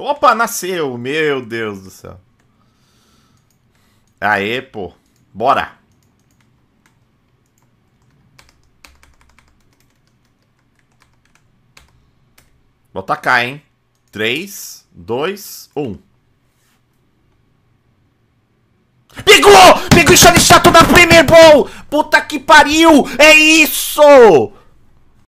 Opa, nasceu! Meu Deus do céu. Aê, pô. Bora! Vou atacar, hein? 3, 2, 1. Pegou! Pegou o Shot chato na Premier Ball! Puta que pariu! É isso!